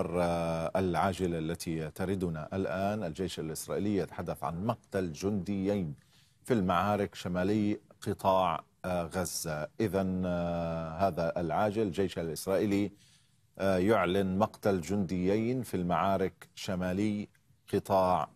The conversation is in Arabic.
آه، العاجلة التي تردنا الآن الجيش الإسرائيلي يتحدث عن مقتل جنديين في المعارك شمالي قطاع آه، غزة إذا آه، هذا العاجل الجيش الإسرائيلي يعلن مقتل جنديين في المعارك شمالي قطاع